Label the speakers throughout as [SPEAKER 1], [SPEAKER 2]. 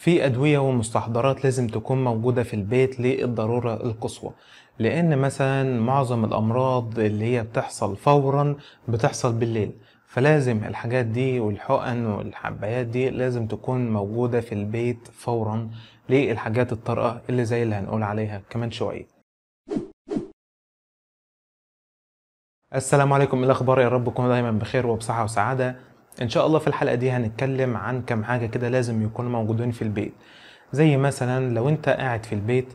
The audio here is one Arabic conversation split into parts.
[SPEAKER 1] في أدوية ومستحضرات لازم تكون موجودة في البيت للضرورة القصوى لأن مثلا معظم الأمراض اللي هي بتحصل فورا بتحصل بالليل فلازم الحاجات دي والحقن والحبايات دي لازم تكون موجودة في البيت فورا للحاجات الطارئة اللي زي اللي هنقول عليها كمان شوية السلام عليكم إيه الاخبار يا رب تكونوا دايما بخير وبصحه وسعاده ان شاء الله في الحلقه دي هنتكلم عن كم حاجه كده لازم يكونوا موجودين في البيت زي مثلا لو انت قاعد في البيت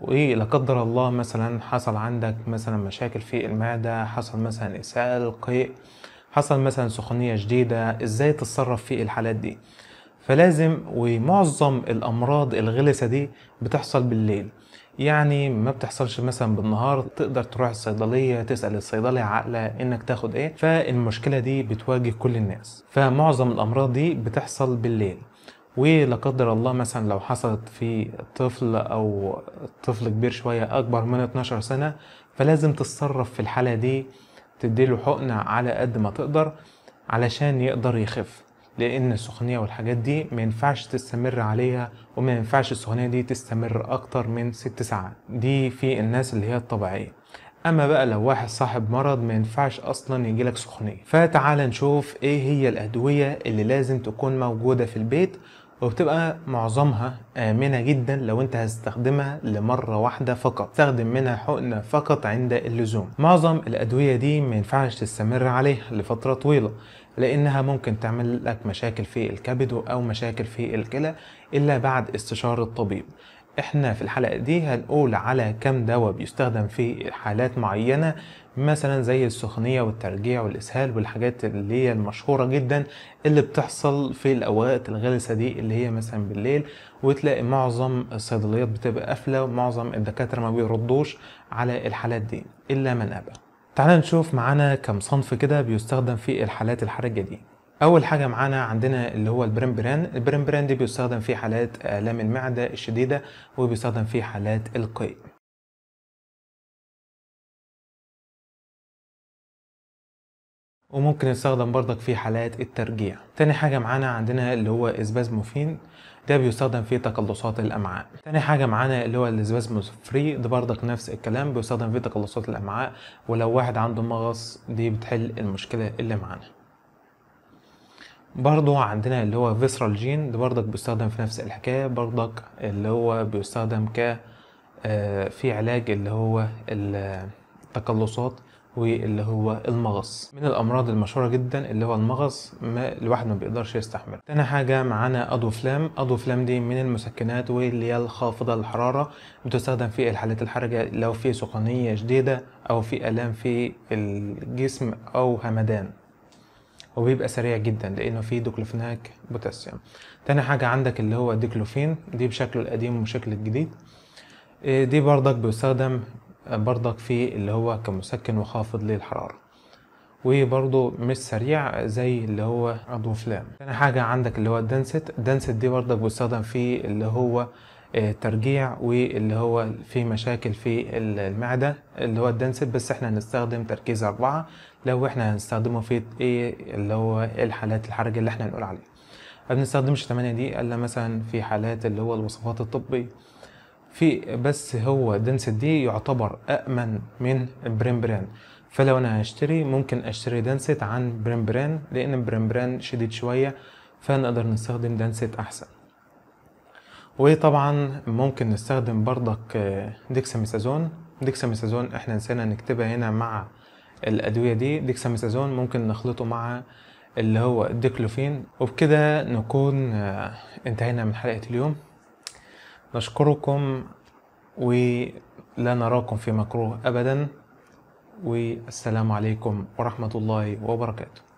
[SPEAKER 1] وايه لا قدر الله مثلا حصل عندك مثلا مشاكل في المعده حصل مثلا اسهال قيء حصل مثلا سخونيه شديده ازاي تتصرف في الحالات دي فلازم ومعظم الامراض الغلسه دي بتحصل بالليل يعني ما بتحصلش مثلا بالنهار تقدر تروح الصيدليه تسال الصيدلي عقله انك تاخد ايه فالمشكله دي بتواجه كل الناس فمعظم الامراض دي بتحصل بالليل ولا قدر الله مثلا لو حصلت في طفل او طفل كبير شويه اكبر من 12 سنه فلازم تتصرف في الحاله دي تديله حقنه على قد ما تقدر علشان يقدر يخف لان السخونيه والحاجات دي ما ينفعش تستمر عليها وما ينفعش السخونيه دي تستمر اكتر من ست ساعات دي في الناس اللي هي الطبيعيه اما بقى لو واحد صاحب مرض ما ينفعش اصلا يجيلك سخونيه فتعال نشوف ايه هي الادويه اللي لازم تكون موجوده في البيت وبتبقى معظمها آمنة جدا لو انت هتستخدمها لمرة واحدة فقط استخدم منها حقنة فقط عند اللزوم معظم الأدوية دي ما ينفعش تستمر عليها لفترة طويلة لأنها ممكن تعمل لك مشاكل في الكبد أو مشاكل في الكلى إلا بعد استشارة الطبيب احنا في الحلقة دي هنقول على كم دواء بيستخدم في حالات معينة مثلا زي السخونية والترجيع والإسهال والحاجات اللي هي المشهورة جدا اللي بتحصل في الأوقات الغلسة دي اللي هي مثلا بالليل وتلاقي معظم الصيدليات بتبقى قافلة ومعظم الدكاترة ما بيردوش على الحالات دي إلا من أبى تعال نشوف معانا كم صنف كده بيستخدم في الحالات الحرجة دي اول حاجه معانا عندنا اللي هو البريمبران البريمبران دي بيستخدم في حالات الام المعده الشديده وبيستخدم في حالات القيء وممكن يستخدم برضك في حالات الترجيع تاني حاجة معانا عندنا اللي هو اسبازموفين ده بيستخدم في تقلصات الامعاء تاني حاجة معانا اللي هو الاسبازموفري ده برضك نفس الكلام بيستخدم في تقلصات الامعاء ولو واحد عنده مغص دي بتحل المشكلة اللي معانا برضو عندنا اللي هو فيسرال جين ده برضك بيستخدم في نفس الحكاية برضك اللي هو بيستخدم ك آه، في علاج اللي هو التقلصات واللي هو المغص من الامراض المشهوره جدا اللي هو المغص ما الواحد ما بيقدرش يستحمل تاني حاجه معانا ادو فلام دي من المسكنات واللي هي الخافضه الحراره بتستخدم في الحالات الحرجه لو في سخونيه شديده او في الام في الجسم او همدان وبيبقى سريع جدا لانه فيه دوكلوفيناك بوتاسيوم تاني حاجه عندك اللي هو ديكلوفين دي بشكله القديم وشكل الجديد آه، دي برضك بيستخدم آه، برضك في اللي هو كمسكن وخافض للحراره وبرضه مش سريع زي اللي هو ادوفلام تاني حاجه عندك اللي هو الدنسيت الدنسيت دي برضك بيستخدم في اللي هو آه، ترجيع واللي هو فيه مشاكل في المعدة اللي هو الدنسيت بس احنا هنستخدم تركيز أربعة لو احنا هنستخدمه في ايه اللي هو إيه الحالات الحرجة اللي احنا هنقول عليها ما بنستخدمش 8 دي الا مثلا في حالات اللي هو الوصفات الطبية في بس هو دنسيت دي يعتبر أأمن من بريمبران فلو انا هشتري ممكن اشتري دنسيت عن بريمبران لان بريمبران شديد شوية فنقدر نستخدم دنسيت احسن وطبعا ممكن نستخدم برضك آه، ديكساميثازون ديكساميثازون احنا نسينا نكتبها هنا مع الادويه دي ديكساميثازون ممكن نخلطه مع اللي هو الديكلوفين وبكده نكون آه، انتهينا من حلقه اليوم نشكركم ولا نراكم في مكروه ابدا والسلام عليكم ورحمه الله وبركاته